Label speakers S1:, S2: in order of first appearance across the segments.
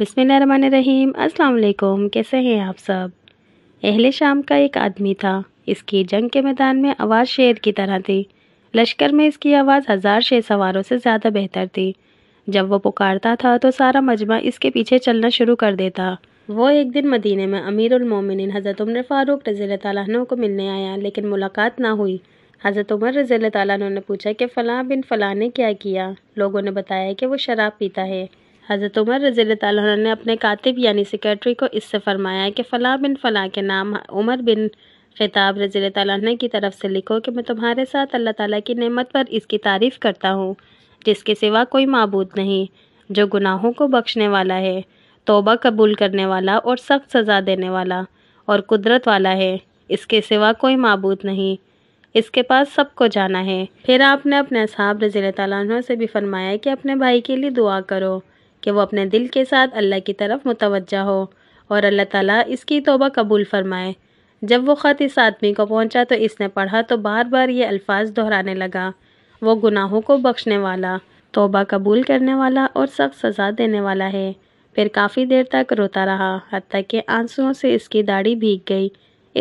S1: रहीम अस्सलाम कैसे हैं आप सब अहले शाम का एक आदमी था इसकी जंग के मैदान में आवाज़ शेर की तरह थी लश्कर में इसकी आवाज़ हज़ार शेर सवारों से ज़्यादा बेहतर थी जब वो पुकारता था तो सारा मजमा इसके पीछे चलना शुरू कर देता वो एक दिन मदीने में अमीरमिन हज़रत उमर फ़ारूक रज़ी तु को मिलने आया लेकिन मुलाकात ना हुई हज़रत उमर रज़ी तु ने पूछा कि फ़लाँ बिन फ़लाँ ने क्या किया लोगों ने बताया कि वो शराब पीता है हज़रत उमर रज़ी तैन ने अपने कातिब यानी सेक्रेटरी को इससे फरमाया कि फ़लाँ बिन फ़लाँ के नाम उमर बिन खिताब रज़ी तह की तरफ से लिखो कि मैं तुम्हारे साथ अल्लाह ताला की नेमत पर इसकी तारीफ़ करता हूँ जिसके सिवा कोई मबूद नहीं जो गुनाहों को बख्शने वाला है तोबा कबूल करने वाला और सख्त सज़ा देने वाला और कुदरत वाला है इसके सिवा कोई मबूद नहीं इसके पास सबको जाना है फिर आपने अपने साहब रज़ी तह से भी फरमाया कि अपने भाई के लिए दुआ करो कि वो अपने दिल के साथ अल्लाह की तरफ मुतवज़ा हो और अल्लाह ताला इसकी तोबा कबूल फ़रमाए जब वो ख़त इस आदमी को पहुंचा तो इसने पढ़ा तो बार बार ये अल्फाज दोहराने लगा वो गुनाहों को बख्शने वाला तोबा कबूल करने वाला और सख्त सज़ा देने वाला है फिर काफ़ी देर तक रोता रहा हती कि आंसुओं से इसकी दाढ़ी भीग गई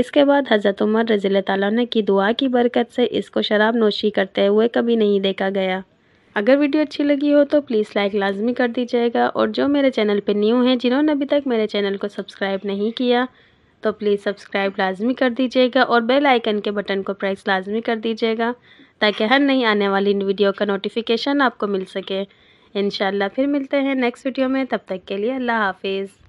S1: इसके बाद हज़रत उमर रज़ी ने की दुआ की बरकत से इसको शराब नोशी करते हुए कभी नहीं देखा गया अगर वीडियो अच्छी लगी हो तो प्लीज़ लाइक लाजमी कर दीजिएगा और जो मेरे चैनल पर न्यू हैं जिन्होंने अभी तक मेरे चैनल को सब्सक्राइब नहीं किया तो प्लीज़ सब्सक्राइब लाजमी कर दीजिएगा और बेल आइकन के बटन को प्रेस लाजमी कर दीजिएगा ताकि हर नई आने वाली वीडियो का नोटिफिकेशन आपको मिल सके इन फिर मिलते हैं नेक्स्ट वीडियो में तब तक के लिए अल्लाह हाफिज़